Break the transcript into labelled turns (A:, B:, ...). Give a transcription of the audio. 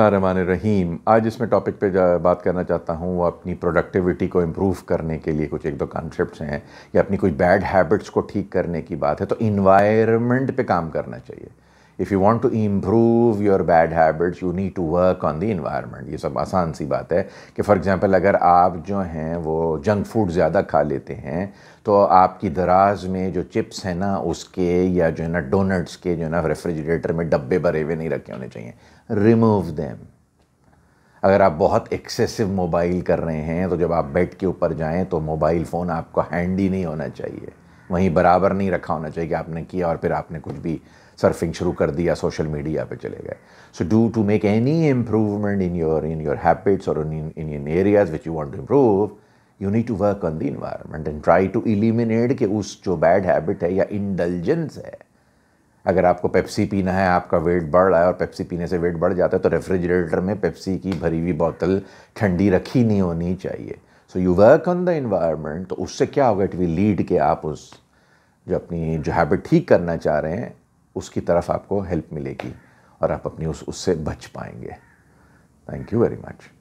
A: बसमान रहीम आज इसमें टॉपिक पे बात करना चाहता हूँ वो अपनी प्रोडक्टिविटी को इम्प्रूव करने के लिए कुछ एक दो कॉन्सेप्ट्स हैं या अपनी कुछ बैड हैबिट्स को ठीक करने की बात है तो इन्वायरमेंट पे काम करना चाहिए if you want to improve your bad habits you need to work on the environment ये सब आसान सी बात है कि फॉर एग्ज़ाम्पल अगर आप जो हैं वो जंक फूड ज़्यादा खा लेते हैं तो आपकी दराज में जो चिप्स हैं ना उसके या जो है ना डोनट्स के जो है ना रेफ्रिजरेटर में डब्बे भरे हुए नहीं रखे होने चाहिए रिमूव दैम अगर आप बहुत एक्सेसिव मोबाइल कर रहे हैं तो जब आप बेड के ऊपर जाएं तो मोबाइल फ़ोन आपको हैंडी नहीं होना चाहिए वहीं बराबर नहीं रखा होना चाहिए कि आपने किया और फिर आपने कुछ भी सर्फिंग शुरू कर दिया सोशल मीडिया पे चले गए so do to make any improvement in your in your habits और in in areas which you want to improve you need to work on the environment and try to eliminate कि उस जो bad habit है या indulgence है अगर आपको Pepsi पीना है आपका वेट बढ़ रहा है और पेप्सी पीने से वेट बढ़ जाता है तो रेफ्रिजरेटर में पेप्सी की भरी हुई बोतल ठंडी रखी नहीं होनी चाहिए so you work on the environment तो उससे क्या होगा इट विल लीड के आप उस जो अपनी जो हैबिट ठीक करना चाह रहे हैं उसकी तरफ आपको हेल्प मिलेगी और आप अपनी उस उससे बच पाएंगे थैंक यू वेरी मच